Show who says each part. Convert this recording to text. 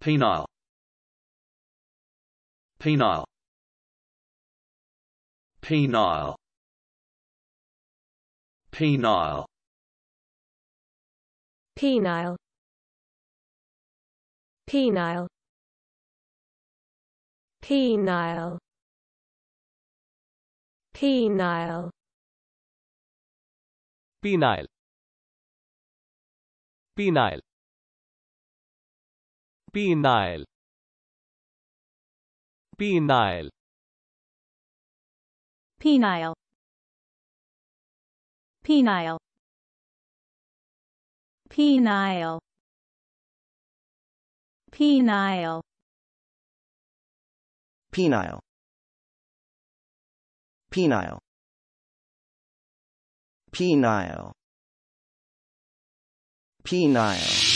Speaker 1: Penile Penile Penile Penile Penile Penile Penile Penile Penile Penile penile penile penile penile penile penile penile penile penile
Speaker 2: penile